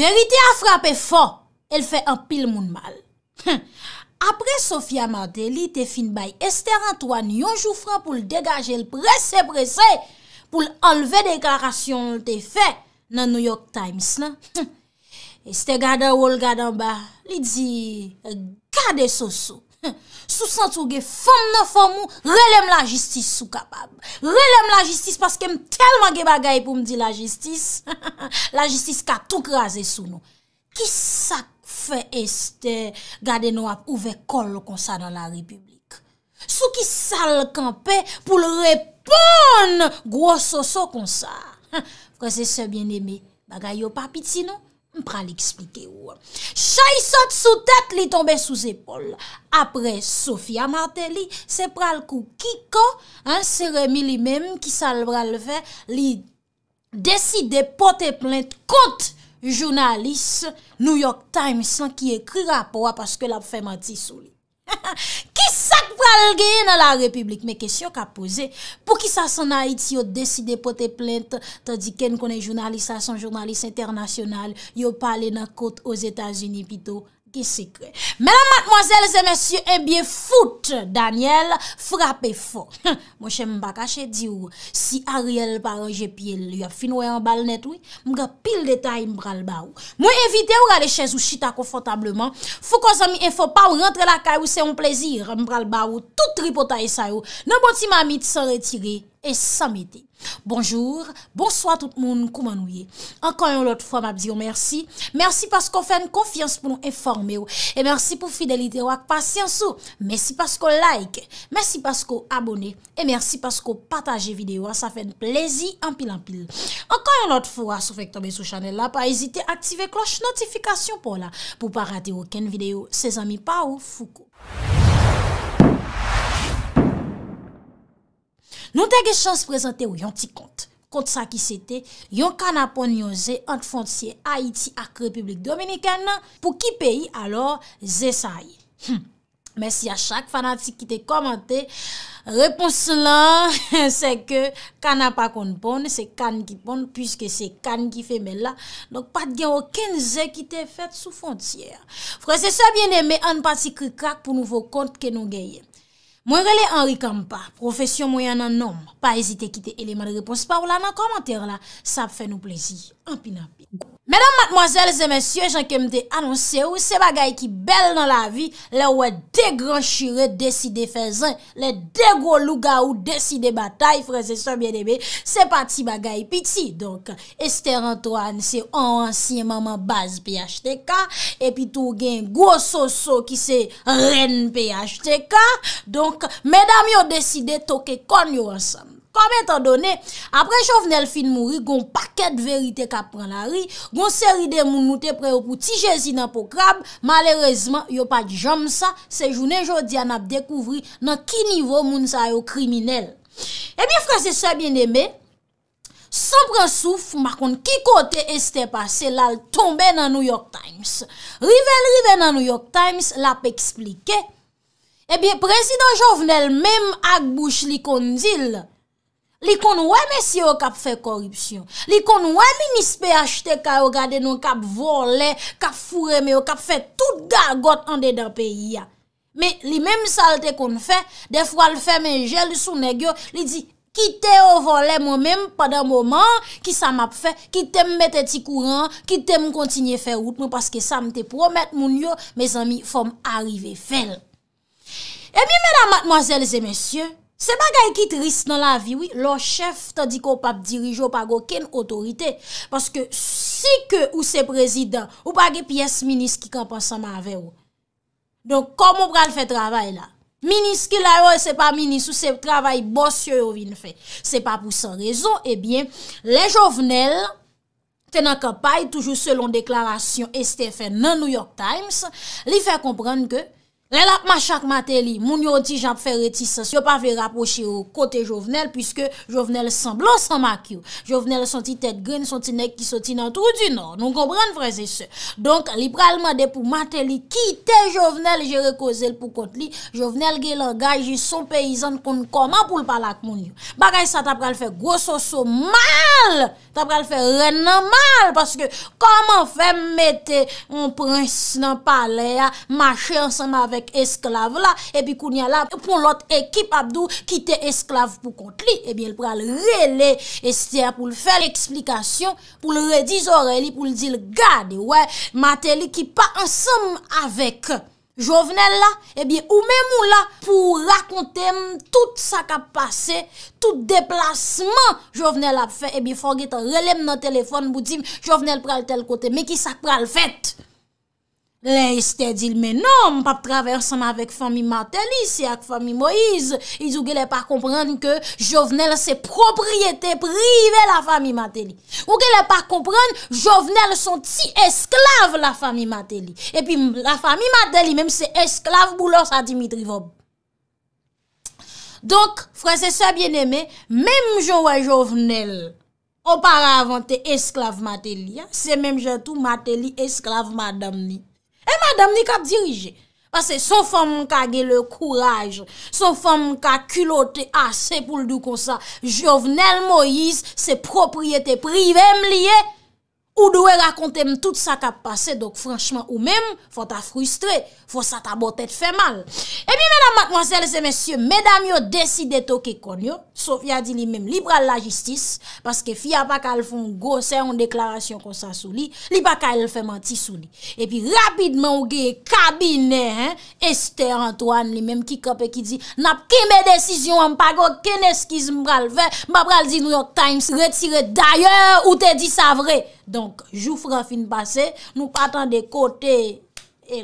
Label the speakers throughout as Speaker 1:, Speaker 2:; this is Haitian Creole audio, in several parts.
Speaker 1: Verite a frapè fò, el fè an pil moun mal. Apre Sofia Mardeli, te fin bay Ester Antoine, yon jou fwa pou l dekaje l prese prese pou l anleve deklarasyon l te fè nan New York Times. Ester gade ou l gade anba, li di gade sosou. Sou sentou ge fom nan fom ou relem la jistis sou kapab Relem la jistis paske m telman ge bagay pou m di la jistis La jistis ka touk raze sou nou Ki sak fe este gade nou ap ouve kol kon sa dan la republik Sou ki sal kanpe pou l repon grososo kon sa Fwese se bien eme bagay yo papiti nou pral explike ou an. Chay sot sou tek li tombe sou zepol. Apre Sofia Martelly se pral kou kiko an se remi li menm ki sal pral ve li deside pote plente kont jounalis New York Times an ki ekri rap ou an paske la pou fe mati sou li. Ki sak valgeye nan la republik? Me kesyon ka pose, pou ki sa sanayit si yo deside pote plente ta di ken konen jounalisa san jounalisa internasyonal, yo pale nan kote os Etats-Unis pito. Ki sikre. Mèlan matmoazèl zè mèsyè, mbyè foute, Daniel, frapè fò. Mwen chè mba kache di ou, si Ariel pa ronjè piè luyop, fin wè an balnèt wè, mwen ga pil detay mbralbà ou. Mwen evite ou gale chèz ou chita konfortableman, fò kon zè mi enfò pa ou rentre la kaj ou se yon plezir, mbralbà ou, tout ripotay sa ou. Nè bon ti mamit se retirè, et ça m'aider. Bonjour, bonsoir tout le monde, comment vous Encore une autre fois, m'a dit merci. Merci parce qu'on fait une confiance pour nous informer et merci pour fidélité et patience Merci parce qu'on like, merci parce qu'on abonne et merci parce qu'on partage vidéo, ça fait un plaisir en pile en pile. Encore une autre fois, si vous faites tomber sur channel là, pas hésiter à activer cloche notification pour là pour pas rater aucune vidéo. Ses amis pas ou Foucault. Nou te ge chans prezante ou yon ti kont. Kont sa ki sete, yon kan apon yon ze ant fonciye Haiti ak Republik Dominikana pou ki peyi alor zesaye. Hm. Mersi a chak fanatik ki te komante. Repons la se ke kan apakon pon, se kan ki pon, puisque se kan ki femela. Donk pat gen wakken ze ki te fet sou fonciye. Fransese se bieneme an pati krikak pou nouvo kont ke nou geyen. Mwen rele Henri Kampa, profesyon mwen yon nan nom, pa ezite kite eleman repons pa ou la nan komenter la, sa fè nou plezi. An pinap. Madame, mademoiselles et messieurs, j'en kem te annoncer ou se bagay ki bel nan la vi, le oue de grand chire decide fezan, le de gros loup ga ou decide batay, freze son biedebe, se pati bagay piti. Donc, Esther Antoine se on ansi maman baz pi achete ka, epi tou gen gwo so so ki se ren pi achete ka, donc mesdames yo decide toke kon yo ansam. Kom etan donen, apre Chauvenel fin mouri, gon paket verite kap pranari, gon seri de moun nou te preyo pou tijesi nan pokrab, malerezman, yo pat jam sa, se jounen jodi an ap dekouvri nan ki nivou moun sa yo kriminel. Ebi, eh fransese a bien deme, san pran souf, makon ki kote este pase lal tombe nan New York Times. Rivel-rivel nan New York Times l ap eksplike, ebi, eh prezident Chauvenel menm ak bouch li kondil, Li kon wè men si yo kap fè korupsyon. Li kon wè men ispe achte ka yo gade nou kap vole, kap fure, men yo kap fè tout gagot an de dan peyi ya. Men li men salte kon fè, defwa l fè men jèl sou negyo, li di kite yo vole mwen men padan mwen man ki sa map fè, kite mwen mette ti kouran, kite mwen kontinye fè wout mwen paske sa mwen te promet moun yo, mes ami, fòm arrive fèl. E mi mena matmoazèl zè men syon, Se bagay ki trist nan la viwi, lo chef ta di ko pap dirijo pa go ken otorite. Paske si ke ou se prezident, ou pa ge piyes minis ki ka pasan ma ave ou. Donk kom ou pral fe travay la. Minis ki la ou se pa minis ou se travay boss yo yo vin fe. Se pa pou san rezon, e bien, le jovenel tenan kapay toujou selon deklarasyon STFN nan New York Times, li fe kompran ke... Lè la ap machak matè li, moun yo ti jap fè reti sa. Yo pa vè rapoche yo kote jovenel, pwiske jovenel san blon san mak yo. Jovenel son ti tèt gren, son ti nek ki son ti nan trou di nan. Nou kompran vreze se. Donk, li pralman de pou matè li, ki te jovenel, je rekozè l pou kote li, jovenel gè langaj, jè son peyizan, konn koman pou l palak moun yo. Bagay sa, ta pral fè gwo so so mal, ta pral fè ren nan mal, paske koman fè metè moun prins nan pale ya, machè ansan mave, Esklave la, epi kounya la Poun lot ekip abdou ki eh eh eh te esklave Pou kont li, epi el pral re le Et si te a pou l fè l eksplikasyon Pou l redi zore li, pou l di l Gade, wè, mater li ki pa Ensem avèk Jouvenel la, epi ou mè mou la Pou l akonte m Tout sak ap pase, tout deplasman Jouvenel ap fè, epi fòn Ge te relem nan telefon pou di Jouvenel pral tel kote, mè ki sak pral fèt Le este dil menom, pap traversem avèk fami Mateli, si ak fami Moïse, iz ou gelè pa komprende ke Jovenel se propriyete prive la fami Mateli. Ou gelè pa komprende, Jovenel son ti esklave la fami Mateli. E pi la fami Mateli, menm se esklave boulos a Dimitri Vob. Donk, fransese bienemè, menm jo wè Jovenel, opara avante esklave Mateli, se menm jatou Mateli esklave madam li. E madame ni kap dirije? Bas se son fom kage le kouraj, son fom kakulote ase pou l'dou konsa, Jovenel Moïse se propriyete prive mliye, Ou do we rakonte m tout sa kap pase, dok franchman ou men, fwa ta frustre, fwa sa ta botet fe mal. E pi menam, mademoiselles et messieurs, menam yo deside to ke kon yo, so fya di li men, li pral la justice, paske fya pa kal foun gose, yon deklarasyon kon sa sou li, li pa kal fèman ti sou li. E pi rapidman ou ge kabine, Esther Antoine li men, ki kope ki di, napke me desisyon, m pa go, ken eskiz m pral ve, m pral di New York Times, retire daye ou te di sa vre, Donk, jou fran fin basè, nou patan de kote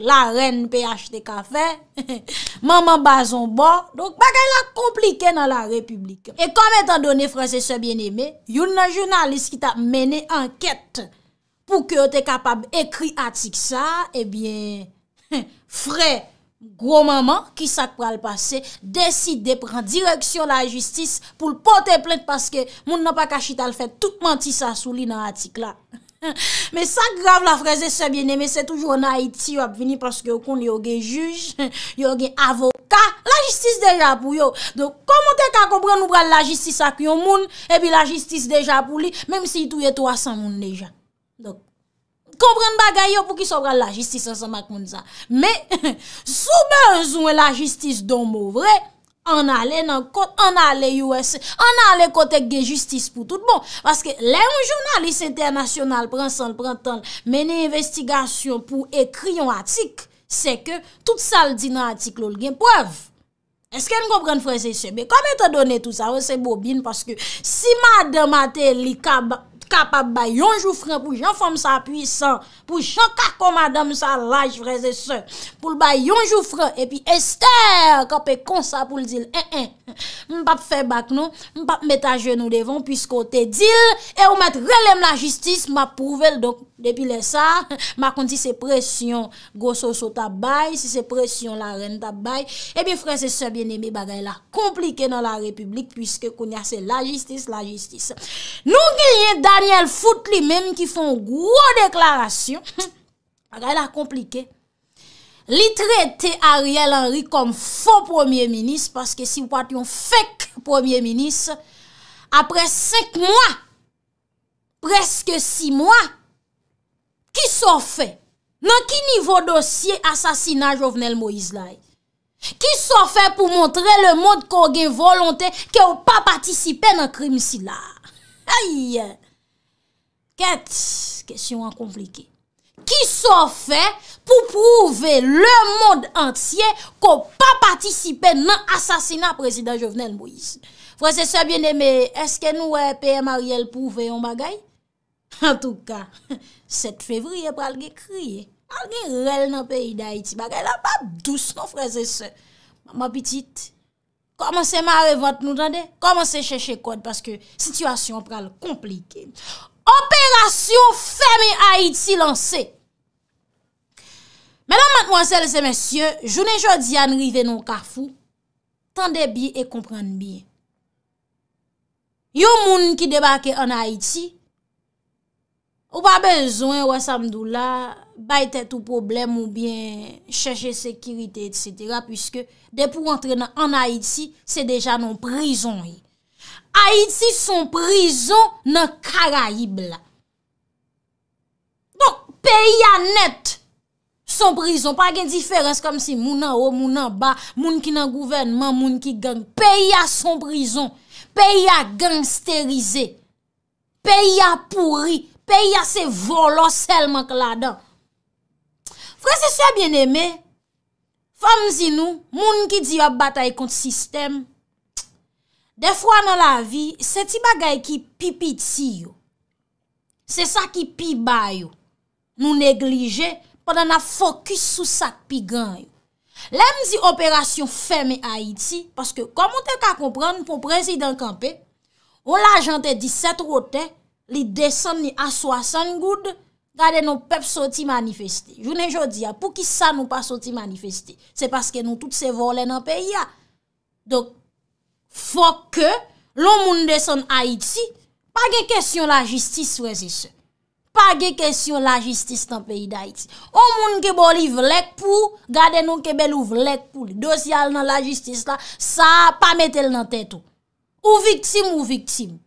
Speaker 1: la renne pe achete kafe, maman bazon bon, donk bakè la komplike nan la republik. E kom etan donè franse se bien emè, yon nan jounalist ki ta menè anket pou ke o te kapab ekri atik sa, ebyen, eh frey. Gro maman ki sak pral pase, deside de pran direksyon la jistis pou l pote plet paske moun nan pa kachita l fet tout manti sa sou li nan atik la. Me sak grav la freze se biene, me se toujou nan Haiti wap vini paske yo koun yo gen juj, yo gen avoka, la jistis deja pou yo. Do komote kakobre nou pral la jistis ak yon moun, ebi la jistis deja pou li, mem si yi touye 300 moun deja. Kompren bagay yo pou ki sobra la jistis an san mak moun zan. Me, sou bezoun la jistis don mou vre, an ale nan kote, an ale US, an ale kote gen jistis pou tout bon. Vaske, le yon jounalis internasyonal, prensan, prentan, meni investigasyon pou ekri yon atik, se ke tout sal di nan atik lol gen prev. Eske l kompren freze sebe? Kome te done tout sa? Oh, se bo bin, paske, si ma demate li kab... ka pap bay yonjou fran pou jan fom sa pwisan, pou jan kakou madame sa laj, freze se pou l bay yonjou fran, epi ester ka pe konsa pou l dil m pap fe bak nou m pap met a jenou devan, pwis kote dil, e ou met relem la jistis ma prouvel, donk, depi le sa ma konti se presyon goso so tabay, se se presyon la ren tabay, epi freze se biene mi bagay la komplike nan la republik, pwiske koun yase la jistis la jistis, nou ki yenda Daniel Foute li mèm ki fè un gwo deklarasyon. Aga, il a komplike. Li trete Ariel Henry kom fò premier-ministre, paske si w patyon fèk premier-ministre, apre sek mwa, preske si mwa, ki so fè? Nan ki nivou dosye asasina Jovenel Moïse la? Ki so fè pou montre le mòd kò gen volontè ki w pa patisipe nan krim si la? Aïe! Kèt, kèsyon an komplike. Ki so fè pou prouve le moun entye ko pa patisipe nan asasina prezident Jovenel Moïse. Frèse se bienemè, eske nou P.M. Ariel prouve yon bagay? En tout ka, 7 fevriye pral ge kriye. Pral ge rel nan peyi da iti bagay. La pa douce nou frèse se. Maman pitit, komanse ma revote nou dande? Komanse chèche kod paske situasyon pral komplike. Ok. Operasyon Femi Haïti lansè. Mè nan mèk mwen sel se mèsyè, jounè jò diyan rive nou kafou, tan debi e kompran biye. Yo moun ki debake an Haïti, ou pa benzoen wè samdou la, bayte tout problem ou bien chèche sekirite etc. puisque de pou rentre nan Haïti, se deja nou prizon yè. Haiti son prizon nan Karaib la. Donk, peya net son prizon. Pa gen diferens kom si mounan o, mounan ba, moun ki nan gouvernman, moun ki gang. Peya son prizon. Peya gangsterize. Peya pouri. Peya se volo sel mank la dan. Franseswa bien eme, fam zinou, moun ki diwa batay kont sistem. Defwa nan la vi, se ti bagay ki pipi ti yo. Se sa ki pi bay yo. Nou neglije, padan na fokus sou sa ki pi gan yo. Lemzi operasyon feme Haiti, paske komon te ka kompran, pou prezident kampe, ou la jante 17 roten, li desen ni aswasan goud, gade nou pep soti manifesti. Jounen jodi ya, pou ki sa nou pa soti manifesti. Se paske nou tout se volen nan peyi ya. Dok, Fok ke, loun moun de son Haiti, pa ge kestyon la jistis wè zise. Pa ge kestyon la jistis nan peyi d'Haïti. O moun ke boli vlek pou, gade nou ke belou vlek pou. Dosye al nan la jistis la, sa pa metel nan tètou. Ou viktime, ou viktime.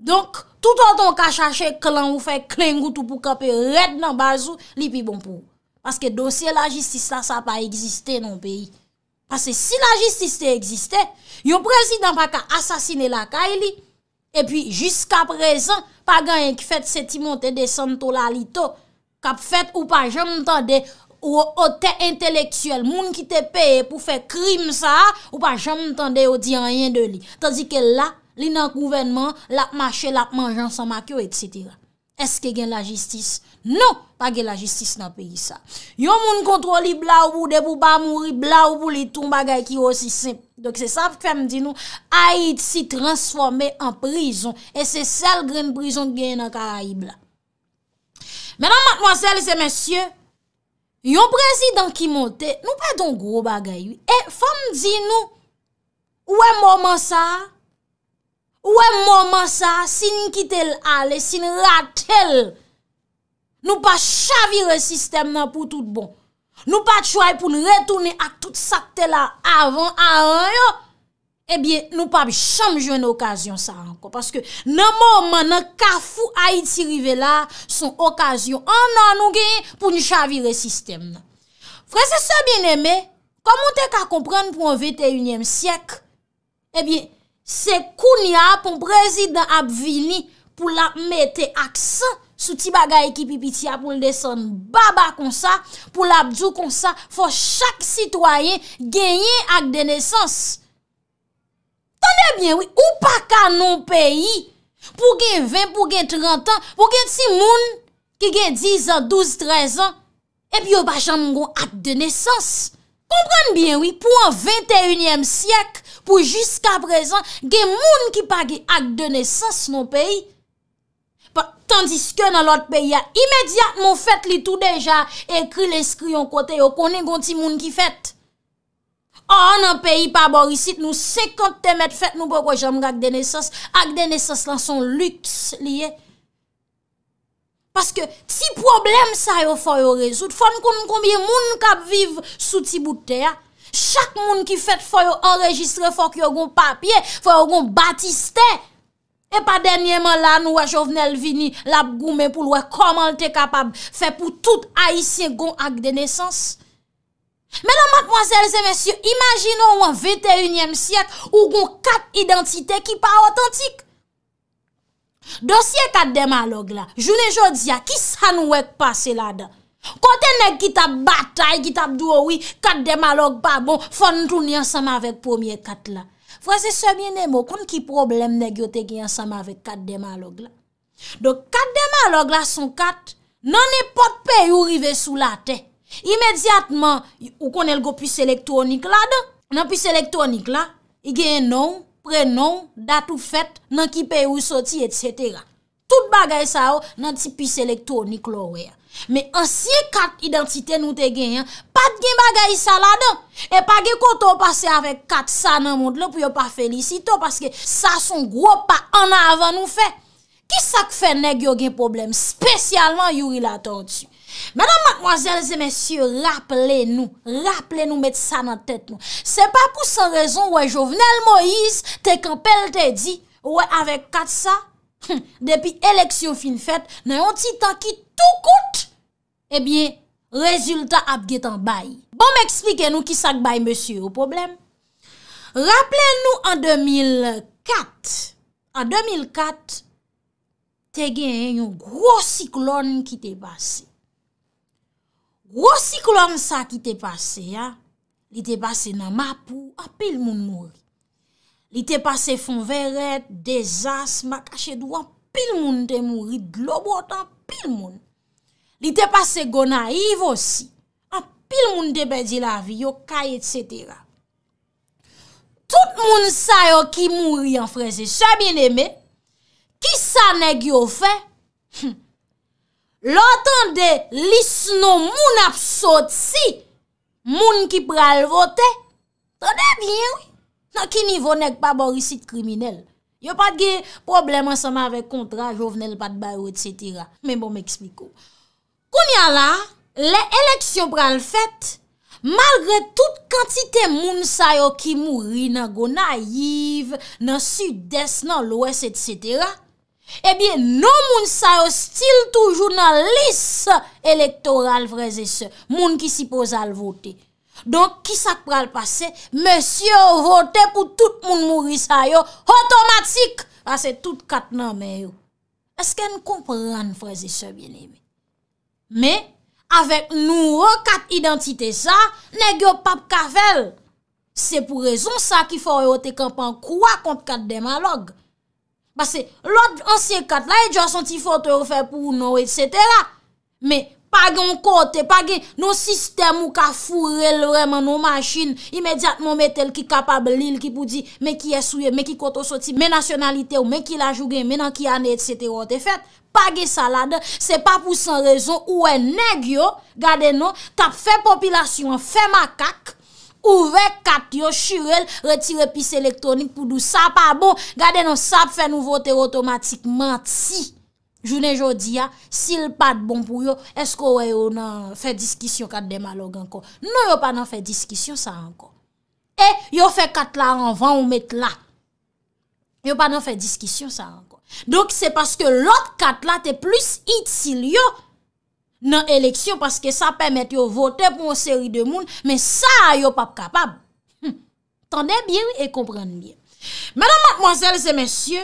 Speaker 1: Donk, tout an ton ka chache klan ou fe klen goutou pou kapè red nan bazou, li pi bon pou. Paske dosye la jistis la, sa pa egziste nan peyi. Pase si la jististe existè, yon prezident pa ka asasine lakay li, epi jiska prezant, pa ganyen ki fet seti monte de santo lalito, kap fet ou pa jam ntande, ou ote inteleksuel, moun ki te peye pou fe krim sa, ou pa jam ntande ou di anyen de li. Tadi ke la, li nan kouvenman, la ap mache, la ap manjan sa makyo, etsitira. Eske gen la jistis? Nou, pa gen la jistis nan peyi sa. Yon moun kontroli bla ou pou debou pa mouri, bla ou pou li toum bagay ki yo si simp. Dok se sa fèm di nou, a yid si transforme an prizon. E se sel gren prizon gen nan ka a yid bla. Mè nan mwen sel se mèsyè, yon prezidant ki monte, nou pey don gro bagay yo. E fèm di nou, ou e mouman sa a? Ouè mouman sa, si ni kitel ale, si ni ratel, nou pa chavire sistem nan pou tout bon. Nou pa tchouay pou nou retounen ak tout sakte la avan, aran yo, ebyen nou pa bi chanm jwen okasyon sa anko. Paske nan mouman nan ka fou a iti rive la, son okasyon an nan nou genye pou nou chavire sistem nan. Fratise se bin eme, komon te ka kompran pou an 21e siyek, ebyen, Se koun ya pou prezident ap vili pou la mette aksan sou ti bagay ki pipitia pou l deson baba kon sa, pou la bjou kon sa, fwa chak sitwayen genyen ak denesans. Kande bien, ou pa kanon peyi, pou gen 20, pou gen 30 an, pou gen si moun ki gen 10 an, 12, 13 an, epi ou pa jan moun kon ak denesans. Kande bien, pou an 21 yem siyek, pou jiska prezant gen moun ki pa ge ak de nesans nan peyi, tandis ke nan lot peyi ya imediatman fèt li tout deja, ekri leskri yon kote yo, konen gonti moun ki fèt. A, nan peyi pa borisit nou sekant temet fèt nou poko jaman ak de nesans, ak de nesans lan son lüks liye. Paske ti problem sa yo fò yo rezout, fòn kon konbien moun kap viv sou ti bout te ya, Chak moun ki fèt fò yo enregistre fò ki yo goun papye, fò yo goun batiste. E pa denyèman lan wè jovnel vini, lap goun men pou lwè koman lte kapab fè pou tout haisyen goun ak denesans. Mè nan madmoazèl zè mèsyo, imagino wè 21èm sièt ou goun kat identite ki pa otantik. Dosye kat dema log la, jounè jòdia, ki sa nou wèk pase la dan? Kote nèk ki tap batay, ki tap dwo wè, kat demalog pa bon, fon ntoun yansama wèk pwomye kat la. Frase sebyenè mò, kon ki problem nèk yote ki yansama wèk kat demalog la? Dok kat demalog la son kat, nan nè pot pe yu rive sou la te. Imediatman, ou kon el go pis elektronik la, nan pis elektronik la, i genye nou, pre nou, dat ou fet, nan ki pe yu soti, etc. Tout bagay sa ou nan ti pis elektronik lo wè ya. Me ansye kat identite nou te genyen, pat gen bagay sa la dan. E pa gen koto pase avek kat sa nan moun, nou pou yo pa felisito. Paske sa son gro pa an avan nou fe. Ki sa k fe neg yo gen problem? Spesyalman yuri la ton ti. Mwenan matmoazelze mensyo, la ple nou. La ple nou met sa nan tet nou. Se pa pou sa rezon, wè jovenel Moïse, te kapel te di, wè avek kat sa. Depi eleksyon fin fèt, nou yon ti tan ki tou kout. Ebyen, eh rezultat ap getan bayi. Bon m'eksplike nou ki sak bayi, monsye, ou problem? Rappele nou an 2004. An 2004, te gen yon gro siklon ki te pase. Gro siklon sa ki te pase, ya. Li te pase nan Mapou, apil moun moun. Li te pase fon veret, dezas, makache dwa, apil moun te moun. Dlo botan, apil moun. Li te pase Gona, Ivo si, apil moun debè di la vi, yo kaye, etc. Tout moun sa yo ki mouri an freze, sa bin eme, ki sa neg yo fe? Hm. Lo ton de lis nou moun ap sot si, moun ki pral vote, ton de blyen wè? Nan ki nivou neg pa bo risit kriminel? Yo pat ge problem an seman ve kontra, jo venel pat bayo, etc. Men bon mèkspiko. Pounyala, le eleksyon pral fèt, malgre tout kantite moun sayo ki mouri na go na yiv, na sud-est, na l'ouest, etc. Ebyen, nou moun sayo stil tou jounalis elektoral freze se, moun ki si pozal vote. Donk, ki sak pral pase, monsye vote pou tout moun mouri sayo, otomatik, ase ah, tout kat nan meyo. Esken kompran freze se, bine mi? Me, avèk nou ou kat identite sa, ne gyo pap kavel. Se pou rezon sa ki fò ou yo te kampan kwa kont kat deman log. Bas se, lòt ansye kat la, e djan son ti fò ou te refè pou nou et setè la. Me, Page yon kote, page yon sistem ou ka furel reman yon masjin, imediatman metel ki kapab li li ki pou di, men ki esouye, men ki koto soti, men nasyonalite ou men ki lajougen, men an ki anet, etc. Te fet, page salade, se pa pou san rezon, ou e neg yo, gade non, tap fe popilasyon, fe makak, ou re kat yo, shirel, retire pis elektronik pou dou sa pa bon, gade non, sap fe nou vote otomatikman, si! jounen jodi ya, sil pat bon pou yo, esko we yo nan fe diskisyon kat demalog anko. Non yo pa nan fe diskisyon sa anko. E, yo fe kat la anvan ou met la. Yo pa nan fe diskisyon sa anko. Donk se paske lot kat la te plus it si li yo nan eleksyon paske sa pemet yo vote pou o seri de moun, men sa yo pap kapab. Hm. Tande biye ou e komprende biye. Menan matmozèl zè mèsyè,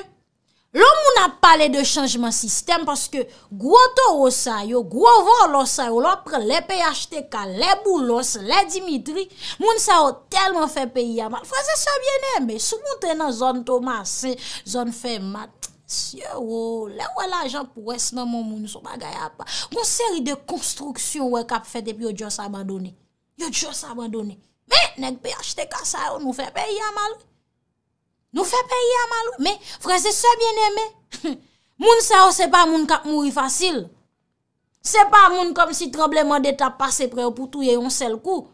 Speaker 1: Lo moun ap pale de chanjman sistem paske gwo to osay yo, gwo vol osay yo, lopre le pey ashteka, le boulos, le dimitri, moun sa yo telman fe pey yaman. Fase sa biene, se moun tenan zon to mas, zon fe mat, siye yo, le wè la jan pou wes nan moun moun sou bagay apa. Moun seri de konstruksyon wè kap fete pi yo dios abadone. Yo dios abadone. Men, nek pey ashteka sa yo, moun fe pey yaman yo. Nou fè peyi a malou, mè, frè se sè bienemè. Moun sa ou se pa moun kap mouri fasil. Se pa moun kom si trobleman deta pase pre ou pou touye yon sel kou.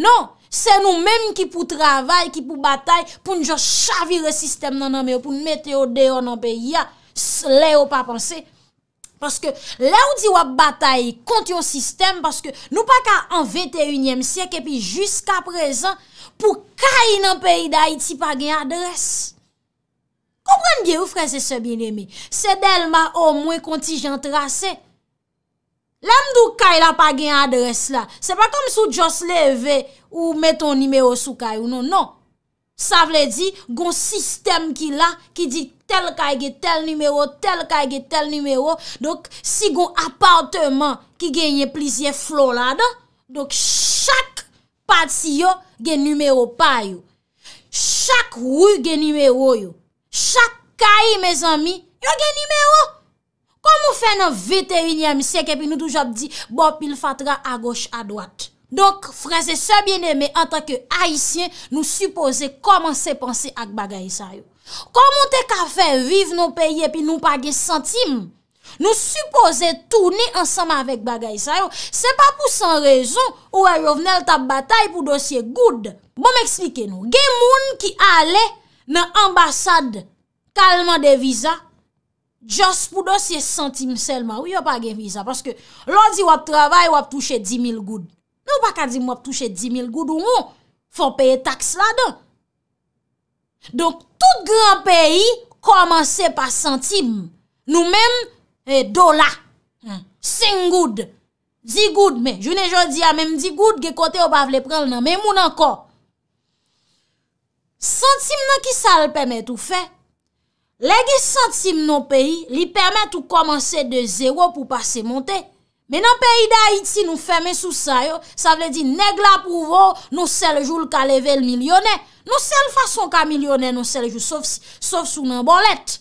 Speaker 1: Non, se nou mèm ki pou travay, ki pou batay, pou njò chavire sistem nan an mè ou pou nmète o deyo nan peyi a. Se lè ou pa panse. Paske lè ou di wap bata yi konti yon sistem, paske nou pa ka an 21e siyek epi jusqu aprezen, pou kay nan peyi d'Haïti pa gen adres. Kompran gen ou frese se bin emi? Se del ma o mwen konti jen trase. Lè mdou kay la pa gen adres la, se pa kom sou Jos Leve ou meton nime yo sou kay ou non, non, sa vle di gon sistem ki la ki di konti, tel kay ge tel numero, tel kay ge tel numero. Dok, si goun apartement ki genye plizye flou la, dok, chak pati yo gen numero pa yo. Chak wou gen numero yo. Chak kay me zami, yo gen numero. Kom ou fe nan veterini amise kepi nou toujap di, bopil fatra a goch a dwat. Dok, freze se bieneme anta ke haisyen, nou suppose koman se panse ak bagay sa yo. Kon moun te ka fe vive nou peye pi nou page santim Nou suppose toune ansama avèk bagay sa yo Se pa pou san rezon ou a yo vne l tap batay pou dosye goud Bon m ekslike nou Gen moun ki ale nan ambasade kalman de visa Just pou dosye santim selman ou yo non, page visa Paske lò di wap travay wap touche 10.000 goud Nou pa ka di m wap touche 10.000 goud ou moun Fon peye taks la don Donk, tout gran peyi komanse pa santim, nou menm do la, 5 goud, 10 goud men, jounen joun di ya menm 10 goud ge kote ou pa vle prel nan, menm ou nan ko. Santim nan ki sa l pemet ou fe, legi santim nan peyi li pemet ou komanse de zero pou pase monte. Men an peyida iti nou fèmè sou sa yo, sa vle di neg la pouvo nou sel joul ka level milyonè. Nou sel fason ka milyonè nou sel joul, sof sou nan bolet,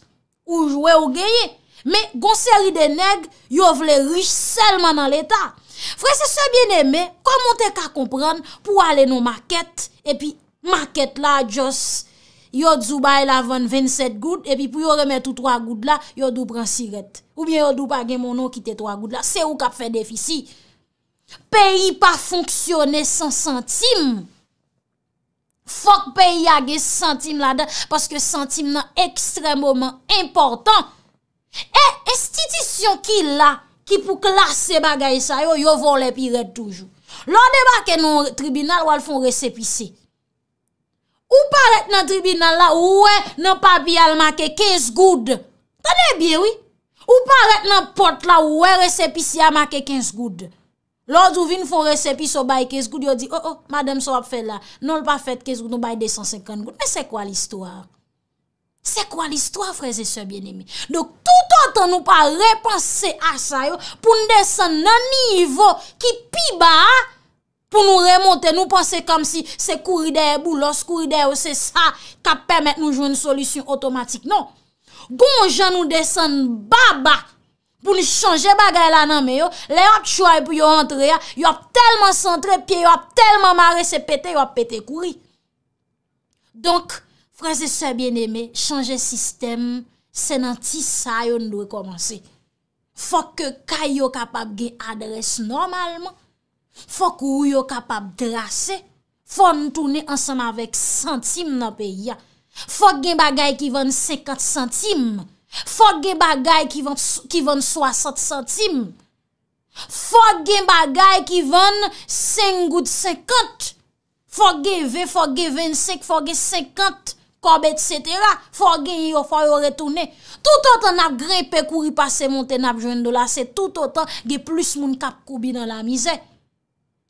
Speaker 1: ou jouè ou gèye. Men gonseri de neg, yo vle riche selman nan l'Etat. Fwè se se bien eme, komon te ka kompran pou ale nou maket, epi maket la jous. Yo dzubaye la van 27 goud, epi pou yo remet ou 3 goud la, yo dou pran 6 ret. Ou bien yo dou pa gen mon nou ki te 3 goud la. Se ou kap fè defisi, peyi pa fonksyone 100 centime. Fok peyi a gen 100 centime la dan, paske centime nan ekstremoman important. E estitisyon ki la, ki pou klas se bagay sa yo, yo von le pi ret toujou. Lo de baken nou tribunal, wal fon resepisey. Ou pa ret nan tribunal la, ouwe, nan papyal ma ke 15 goud. Tane biye, oui? Ou pa ret nan pot la, ouwe, resepi siya ma ke 15 goud. Lòd ouvi nou fò resepi so bay 15 goud, yo di, oh oh, madame so ap fè la, nou l pa fèt 15 goud, nou bay 250 goud. Mè se kwa l'histoire? Se kwa l'histoire, freze sè, bien emi? Donk, tout an tan nou pa repanse a sa yo, pou n desan nan nivou ki pi ba a, pou nou remonte, nou panse kam si se kouri deye bou, los kouri deye ou se sa, ka pemet nou jwenn solisyon otomatik, non. Gou moun jan nou desen ba ba, pou nou chanje bagay lananme yo, le yo ap chouay pou yo antre ya, yo ap telman sentre, piye yo ap telman mare se pete, yo ap pete kouri. Donk, fraze se bien eme, chanje sistem, senan ti sa yo nou dwe komanse. Fok ke kay yo kapap ge adres normalman, Fok ou yo kapap drase, fok nou toune ansanman vek santim nan pe ya. Fok gen bagay ki ven sekant santim, fok gen bagay ki ven swasant santim. Fok gen bagay ki ven sengout sekant, fok gen ve, fok gen ven sek, fok gen sekant, kobet setera, fok gen yo fok yo retoune. Tout otan ap grepe kou ripase monten ap jwen do la se, tout otan gen plus moun kap koubi nan la mize.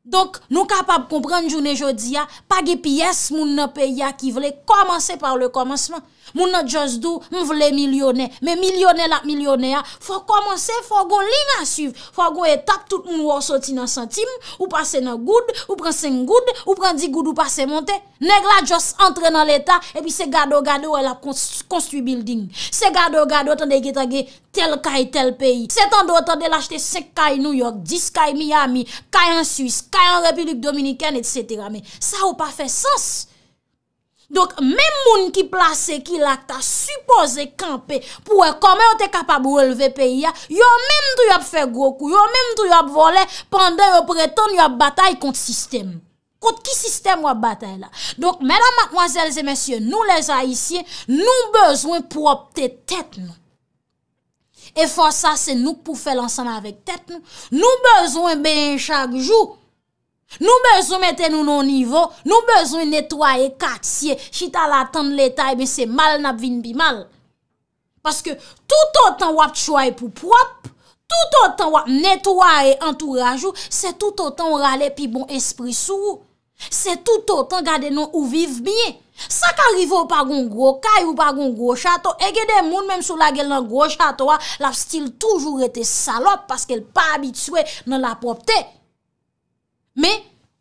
Speaker 1: Donc, nous capables de comprendre je ne pas de pièces pays qui voulait commencer par le commencement. Moun nan Jos dou, moun vle milyonè. Me milyonè la milyonè ya. Fwa komanse, fwa goun lin a suyv. Fwa goun e tap tout moun wosoti nan santim. Ou pase nan goud, ou pran sen goud, ou pran di goud ou pase monte. Neg la Jos entre nan l'Etat, e pi se gado gado wè la konstruy building. Se gado gado, tan de gita ge tel kay tel peyi. Se tan do tan de l'achete sek kay New York, dis kay Miami, kayan Suisse, kayan Republik Dominikèn, etc. Sa ou pa fe sens? Donk menm moun ki plase ki lakta supose kampe pou e kame ou te kapab ou elve peyi ya, yo menm tou yo ap fe gwo kou, yo menm tou yo ap vole panden yo preton yo ap batay kont sisteme. Kont ki sisteme yo ap batay la? Donk menm akwazelze mensyen nou les a isye, nou bezwen pou opte tet nou. E fwa sa se nou pou fe lansana avek tet nou. Nou bezwen ben chak jou. Nou bezon mette nou nou nivou, nou bezon netwaye katsye, chita la tan le ta ebe se mal nap vin bi mal. Paske tout otan wap tchoye pou prop, tout otan wap netwaye antourajou, se tout otan rale pi bon espri sou. Se tout otan gade nou ou viv biye. Sa ka rivo pa goun gwo kay ou pa goun gwo chato, e gede moun menm sou la gel nan gwo chato wa, la stil toujou rete salop, paske el pa abitswe nan la propte. Me,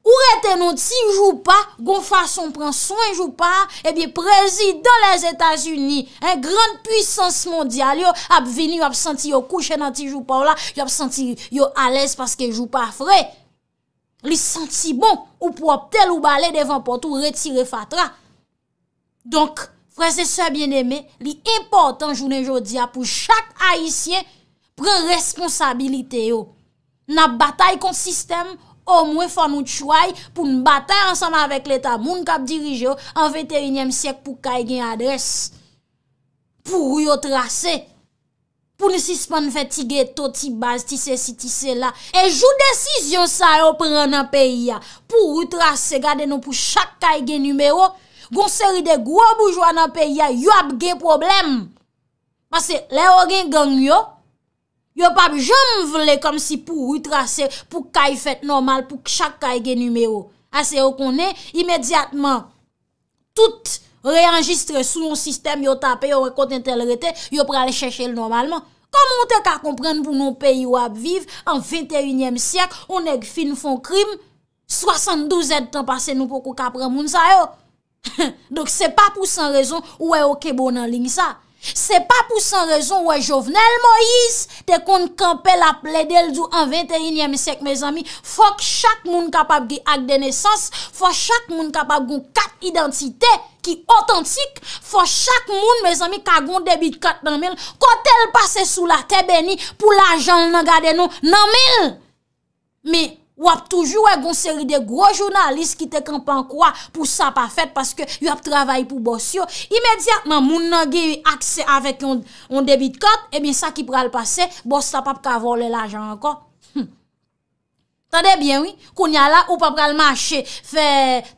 Speaker 1: ou rete nou ti joupa, goun fason pren soin joupa, ebi eh prezi dan les Etats-Unis, en grande puissance mondial, yo ap veni, yo ap senti yo kouche nan ti joupa ou la, yo ap senti yo ales paske joupa fre. Li senti bon, ou pou ap tel ou bale devan potou retire fatra. Donk, fre se se bieneme, li important jounen jodia pou chak Haitien pren responsabilite yo. Na batay kont sistem, Ou mwen fwa nou tchouay pou nou batay ansanman vek l'Etat moun kap dirijyo An 21e siyek pou kay gen adres Pou rou yo trase Pou nou sispan fetige to ti baz ti se si ti se la E jou desisyon sa yo pran nan peyi ya Pou rou trase gade nou pou chak kay gen numero Gon seri de gwo boujwa nan peyi ya Yo ap gen problem Pase le ou gen gang yo Yo pa bi jom vle kom si pou wu trase pou kaj fet normal pou kak kaj gen numero. Ase yo konen, imediatman, tout reenjistre sou yon sistem, yo tape yon rekontentel rete, yo pre alè chèche lè normalman. Komon te ka komprenn pou nou peyi wap viv, an 21èm siyak, onèk fin fon krim, 72èd tan pase nou pou kou kap remoun sa yo. Dok se pa pou san rezon ouè yo kebon nan ling sa. Se pa pou san rezon, wè jovenel Moïse, te kon kempe la ple del du an 21e sek, me zami, fòk chak moun kapap ge ak denesans, fòk chak moun kapap goun kat identite ki otantik, fòk chak moun, me zami, ka goun debit kat nan mil, kon tel pase sou la te beni pou la jan nan gade nou nan mil, mi. Ou ap toujou e gonseri de gro jounalist ki te kampan kwa pou sa pa fèt paske yu ap travay pou bòsyo. Imediatman moun nan ge yu akse avèk yon debitkot, ebyen sa ki pral pase, bòs sa pap kavòle l'ajan anko. Hm. Tande bien, oui? Koun yala ou pap pral mache fè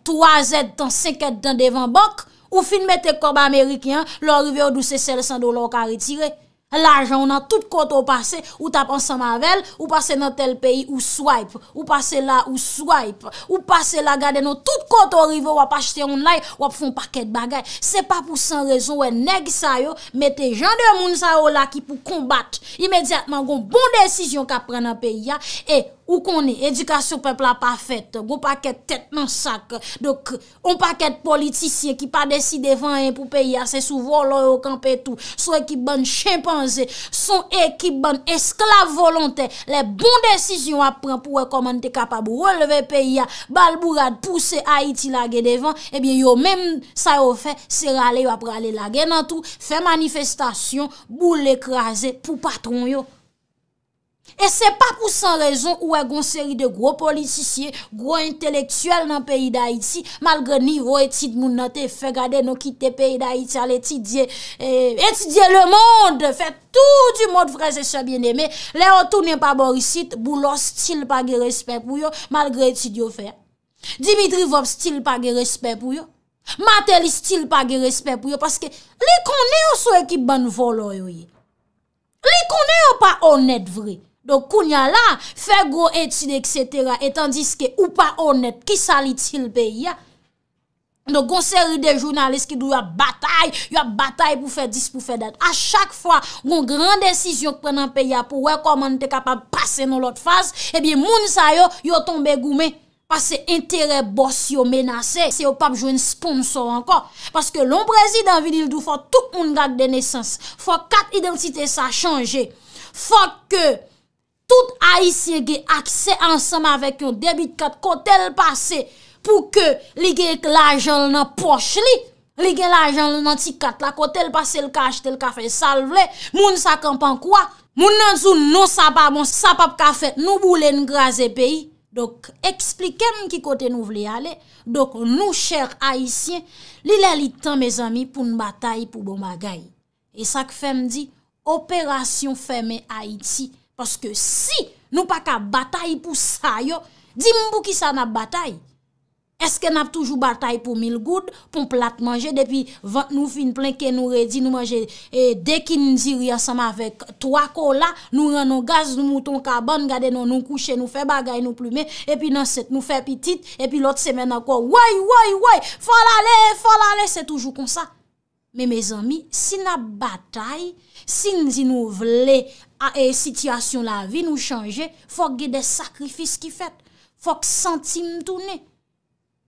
Speaker 1: 3 zèd tan 5 zèd tan devan bok, ou finmè te kob Amerikyan lò rive yon dousè sèl san do lò kare tire. La jan ou nan tout kote ou pase, ou tap ansan mavel, ou pase nan tel peyi ou swipe, ou pase la ou swipe, ou pase la gade nan tout kote ou rive ou ap achete onlay, ou ap fon paket bagay. Se pa pou san rezon we neg sa yo, mette jan de moun sa yo laki pou kombat imediatman gon bon desisyon ka pren nan peyi ya, e... Ou konè, edukasyon pepla pa fèt, gwo pakèt tèt nan sak, dok, on pakèt politisyen ki pa desi devan en pou peya, se sou volo yo kan petou, sou ekip ban chimpanzè, sou ekip ban esklav volontè, le bon desisyon apren pou rekomande te kapab ou releve peya, balbou rad, pousse Haiti lage devan, ebyen yo men sa yo fè, se rale yo ap rale lage nan tou, fè manifestasyon, bou l'ekrase pou patron yo. E se pa pou san rezon ou e goun seri de gwo politisye, gwo intelektuel nan peyi da iti, malgre nivou etid moun nante fe gade nou kite peyi da iti al etidye, etidye le euh, moun, fè tout du moun vreze se bieneme, le o tou ne pa borisite, bou lò stil pa ge respet pou yo, malgre etid yo fè. Dimitri Vop stil pa ge respet pou yo, Matel stil pa ge respet pou yo, paske li konen yo sou ekip ban volo yo ye, li konen yo pa honet vreye, Do kounya la, fè gro etude, etc. Etan diske, ou pa honet, ki sali til pe ya? Do gonseri de jounalist ki dou yon batay, yon batay pou fè dis, pou fè dat. A chak fwa, yon gran desisyon pren an pe ya pou wèkoman te kapab pase nou lot faz, ebi moun sa yo, yon tombe goume pase entere boss yo menase. Se yo pap jwen sponsor anko. Paske loun prezi dan vilil dou, fò tout moun gag de nesans. Fò kat identite sa chanje. Fò ke... Tout Aisyen ge akse ansam avek yon debi de kat, ko tel pase pou ke li ge la jol nan poch li, li ge la jol nan ti kat la, ko tel pase l ka achete l kafe sal vle, moun sa kampan kwa, moun nan zoun nou sa pa, moun sa pa pa kafe, nou boule nou graze peyi. Dok, eksplikem ki kote nou vle ale, dok nou chèr Aisyen, li lè li tan mè zami pou nou batay pou do bon magay. E sak fem di, operasyon feme Aiti, Lorske si nou pa ka batay pou sa yo, di mbou ki sa nap batay? Eske nap toujou batay pou mil goud, pou plat manje, depi vant nou fin plen ke nou redi, nou manje, e, deki nou ziri asama vek 3 kola, nou ren nou gaz, nou mouton karbon, gade nou nou kouche, nou fe bagay nou plume, epi nan set nou fe pitit, epi lot semen akor, woy, woy, woy, fol ale, fol ale, se toujou konsa. Me me zami, si nap batay, si nou zi nou vle, se nou vle, A e sityasyon la vi nou chanje, fok ge de sakrifis ki fet, fok sentim toune,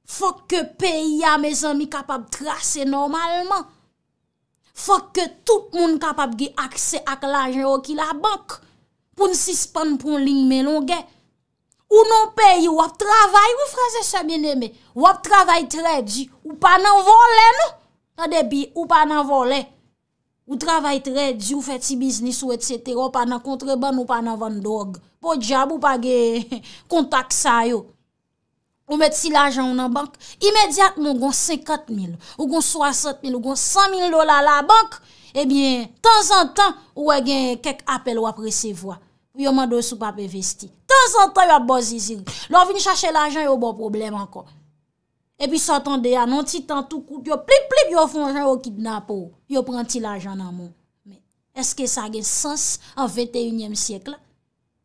Speaker 1: fok ke peyi a mezan mi kapap trase normalman, fok ke tout moun kapap ge akse ak l'ajen wakil la bank pou nsi span pou nling menon gen. Ou nan peyi wap travay, wap travay treji, ou pa nan vole nou, an debi ou pa nan vole. Ou travay tre, di ou fet si biznis ou et setero, pa nan kontreban ou pa nan vandog. Po diab ou pa ge kontak sa yo. Ou met si l'ajan ou nan bank, imediat moun gon 50.000, ou gon 60.000, ou gon 100.000 dola la bank. Ebyen, tan zan tan, ou we gen kek apel ou apre se vwa. Ou yo mando sou pa pe vesti. Tan zan tan yo ap bozizir. Lò vini chache l'ajan yo bon problem ankon. E pi sotan de anon, ti tan tou kout yo, plip plip yo fon jen oh. yo kidnap ou, yo pranti l'ajan nan moun. Eske sa gen sens an 21e siyekla?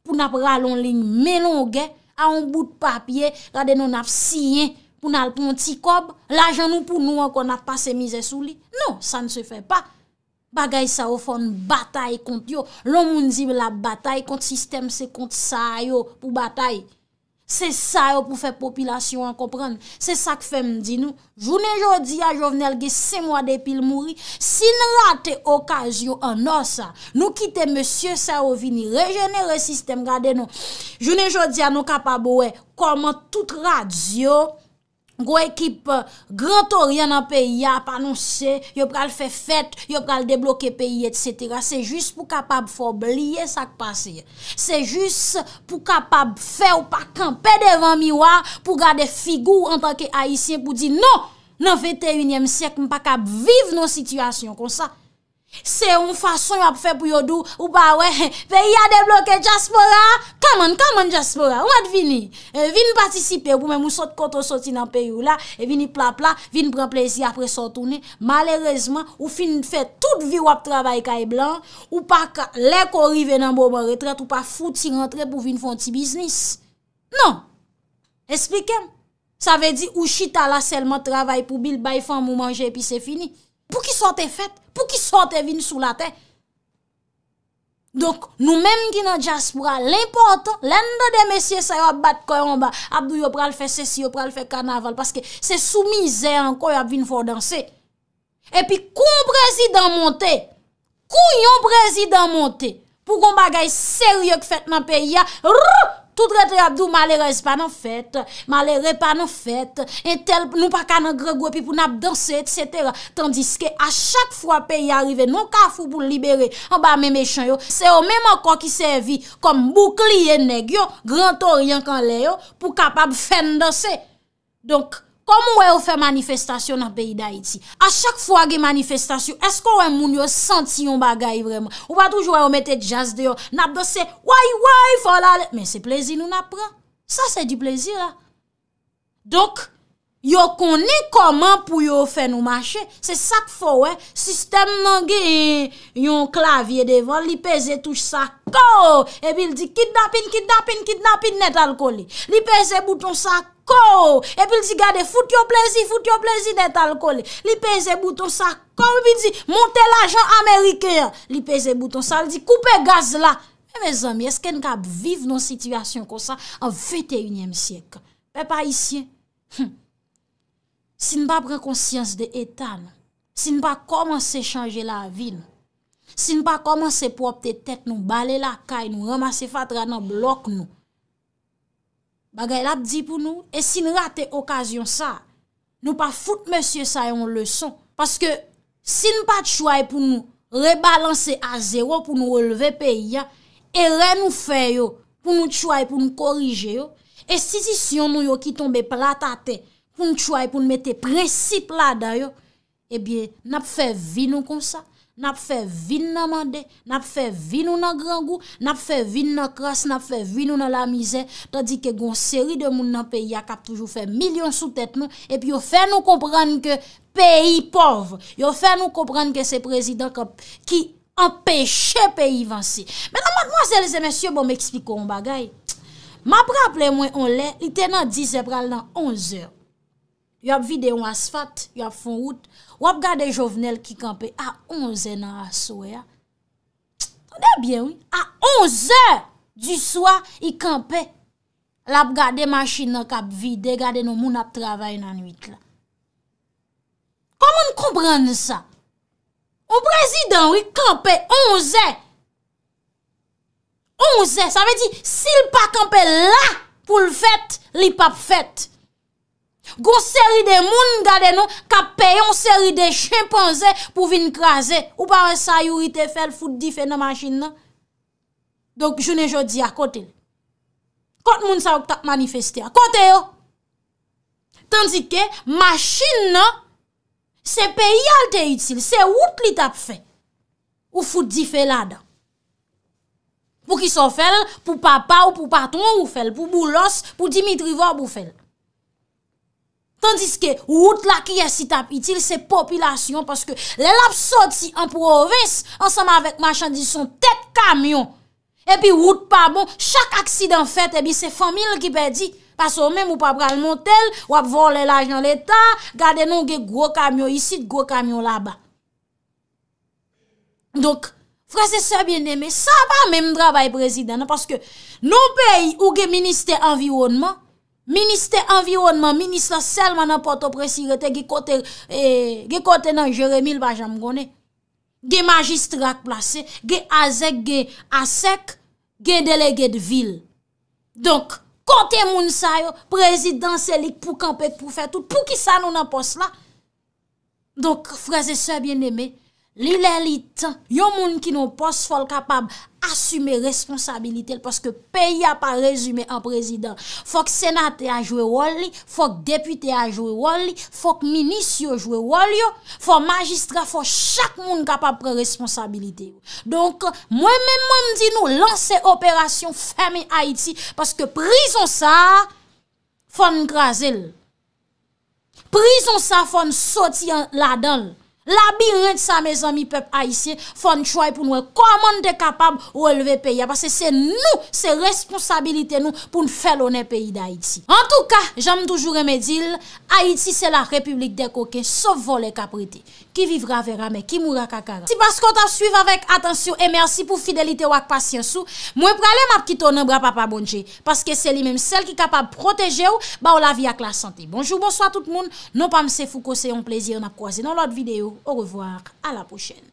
Speaker 1: Poun ap ralon lin menon gen, an bout papye, rade non ap siyen, poun alpon ti kob, l'ajan nou pou nou an kon ap pase mize sou li? Non, sa ne se fe pa. Bagay sa ou fon batay kont yo, loun moun zib la batay kont sistem se kont sa yo pou batay. Se sa yo pou fe populasyon an komprende. Se sa k fe mdi nou. Jounen jodi a jovenel ge se mwa depil mouri. Sin rate okasyon an osa. Nou kite msye sa yo vini. Regene re sistem gade nou. Jounen jodi a nou kapabo we. Koman tout radio. Gwe ekip euh, Grand Orient nan peyi ap anonsye, yo pral fè fèt, yo pral deblokè peyi et sètera. Sè jous pou kapab fòb liye sa k pasye. Sè jous pou kapab fè ou pa kampè devan miwa pou gade figou an tanke haisyen pou di, non, nan 21è sèk m pa kap viv nan situasyon kon sa. Se yon fason yon ap fe pou yon dou, ou pa we, pe yon de bloke Jaspora, come on, come on Jaspora, ou mat vini? Eh, vin patisipe pou men mou sot koto soti nan pe yon la, e vini plapla, vin pran plezi apre son toune. Malerezman, ou fin fe tout vi wap travay ka yon e blan, ou pa le kori venan bo bon retret, ou pa fouti rentre pou vin fon ti biznis. Non! Esplikem? Sa ve di, ou chita la selman travay pou bil, bay fan mou manje, pi se fini. Pour qui sont tes fêtes? Pour qui sont tes sous la terre? Donc, nous-mêmes qui dans la diaspora, l'important, l'un des messieurs, ça y battre quoi en bas, abdou yo pral faire ceci, yo pral faire carnaval, parce que c'est soumise encore, a venir pour danser. Et puis, qu'on président monte, qu'on yon président monte, pour qu'on bagaille sérieux que fait dans le pays, Soutre te abdou malerez pa nan fèt, malerez pa nan fèt, etel nou pa kanan grego pi pou nap dansè, etc. Tandis ke a chak fwa peyi arive, nou ka fwo pou libere, an ba mè mè chan yo, se yo mèman kon ki servi konm boukliye neg yo, grantor yon kan le yo, pou kapab fèn dansè. Kom wè ou e fè manifestasyon nan peyi da iti? A chak fwa gen manifestasyon, esko wè e moun yo senti yon bagay vreman? Ou pa touj wè e ou mette jazz deyon? Nap dosè, wè wè, folalè. Men se plezi nou nap pran. Sa se di plezi la. Donk, yo koni koman pou yo fè nou manche. Se sak fwa wè, sistem nan gen yon klavye devan, li peze touche sak. Oh! E bil di kidnapin, kidnapin, kidnapin net alkole. Li peze bouton sak. Et puis il dit, gardez, fout yo plaisir, fout yo plaisir d'être alcool. Il pèse bouton ça, comme il dit, montez l'argent américain. Il pèse bouton ça, il dit, coupez gaz là. Eh, mes amis, est-ce qu'on peut vivre dans une situation comme ça en 21e siècle? Peuple haïtien, ici hum, si nous pas prendre conscience de l'état, si nous pas commencer à changer la ville, si nous pas commencer à propre tête, nous balayer la caille, nous ramasser fatra dans bloc nous, Bagay la ap di pou nou, e si nou rate okasyon sa, nou pa foute monsye sa yon leson. Paske si nou pa tchouay pou nou rebalanse a zero pou nou releve peyi ya, e re nou fe yo pou nou tchouay pou nou korije yo, e si si si yon nou yo ki tombe platate pou nou tchouay pou nou mete preciple la da yo, e biye nap fe vi nou kon sa. Nap fè vin nan mandè, nap fè vin nou nan grangou, nap fè vin nan kras, nap fè vin nou nan la mizè. Tadi ke goun seri de moun nan peyi a kap toujou fè milyon sou tèt moun. Epi yo fè nou kompran ke peyi pov, yo fè nou kompran ke se prezidant ki empèche peyi vansi. Mè nan mat mwazèl zè mèsyò bon mè ekspliko m bagay. Map rapple mwen on lè, li tè nan dizè pral nan onzèr. yo ap vide yon asfat, yo ap fon wout, yo ap gade jovenel ki kampe a onze nan aswe ya, an de bien ou, a onze du swa yi kampe, la ap gade machin nan kap vide, gade nou moun ap travay nan nwit la. Koman komprende sa? Ou prezidon yi kampe onze, onze, sa ve di, si l pa kampe la pou l fèt, li pa fèt. Gon seri de moun gade nou, kap peyon seri de chimpanzè pou vin krasè. Ou pa wè sa yuri te fèl foudi fè nan masjin nan. Donk jounè jodi akote. Akote moun sa wè manifestè, akote yo. Tandikè masjin nan, se peyal te itil, se wout li tap fè. Ou foudi fè la dan. Pou ki so fèl, pou papa ou pou patron ou fèl, pou boulos, pou Dimitri Vop ou fèl. Tandiske, wout la ki yasi tap itil, se popilasyon. Paske, lè lap soti an provins, ansama avèk machan di son tep kamyon. Epi wout pa bon, chak aksidan fèt, epi se famil ki pe di. Paske, ou mèm ou pa pral montel, wap vò lè laj nan l'Etat, gade nou ge gro kamyon isi, gro kamyon la ba. Donk, frasè se bienemè, sa pa mèm drabè prezidè nan, paske, nou bèy ou ge minister environnement, Ministère environnement, ministre seulement dans Port-au-Prince, qui côté eh, côté dans Jérémy le Bajam connaît. Des magistrats placés, des ASEC, des ASEC, des délégué de ville. Donc, côté moun sa yo, président Selik pour camper, pour faire tout, pour qui ça nous dans poste là. Donc, frères et sœurs bien-aimés, li y a tan, yon moun ki nou poste fol kapab Asume responsabilite l, paske peyi a pa rezume an prezident. Fok senate a jwe wali, fok depute a jwe wali, fok minisyo jwe wali yo, fok magistra, fok chak moun kapap pre responsabilite. Donk, mwen men mwen di nou, lanse operasyon feme Haiti, paske prizon sa, fon graze l. Prizon sa, fon soti la dan l. La bi rent sa mezan mi pep Aitse, fon choy pou nou e komon de kapab ou elve peye. Basse se nou se responsabilite nou pou nou felone peyi de Aitse. En tout ka, j am toujou remedil, Aitse se la republik de koke, sov vol e kapriti. qui vivra verra, mais qui mourra kakara. Si parce qu'on t'a suivi avec attention et merci pour fidélité ou patience ou, moi pralé m'a quitté ton bras papa bonje, parce que c'est lui-même celle qui est capable de protéger bah, ou, la vie avec la santé. Bonjour, bonsoir tout le monde. Non pas m'se Foucault, c'est un plaisir, on a croisé dans l'autre vidéo. Au revoir, à la prochaine.